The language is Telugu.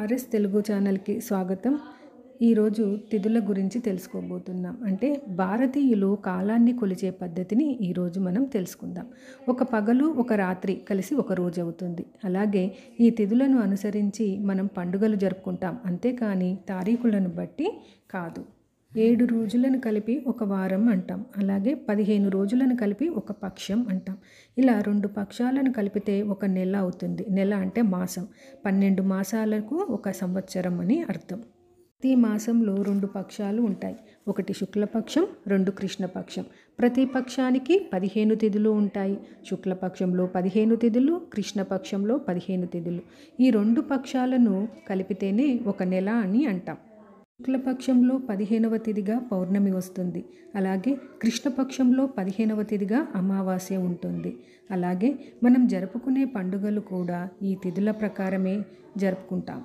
ఆర్ఎస్ తెలుగు ఛానల్కి స్వాగతం ఈరోజు తిథుల గురించి తెలుసుకోబోతున్నాం అంటే భారతీయులు కాలాన్ని కొలిచే పద్ధతిని ఈరోజు మనం తెలుసుకుందాం ఒక పగలు ఒక రాత్రి కలిసి ఒక రోజు అవుతుంది అలాగే ఈ తిథులను అనుసరించి మనం పండుగలు జరుపుకుంటాం అంతేకాని తారీఖులను బట్టి కాదు ఏడు రోజులను కలిపి ఒక వారం అంటాం అలాగే పదిహేను రోజులను కలిపి ఒక పక్షం అంటాం ఇలా రెండు పక్షాలను కలిపితే ఒక నెల అవుతుంది నెల అంటే మాసం పన్నెండు మాసాలకు ఒక సంవత్సరం అని అర్థం ప్రతి మాసంలో రెండు పక్షాలు ఉంటాయి ఒకటి శుక్లపక్షం రెండు కృష్ణపక్షం ప్రతి పక్షానికి పదిహేను తిథులు ఉంటాయి శుక్లపక్షంలో పదిహేను తిథులు కృష్ణపక్షంలో పదిహేను తిథులు ఈ రెండు పక్షాలను కలిపితేనే ఒక నెల అని అంటాం శుక్లపక్షంలో పదిహేనవ తిథిగా పౌర్ణమి వస్తుంది అలాగే కృష్ణపక్షంలో పదిహేనవ తిథిగా అమావాస్య ఉంటుంది అలాగే మనం జరుపుకునే పండుగలు కూడా ఈ తిథుల ప్రకారమే జరుపుకుంటాం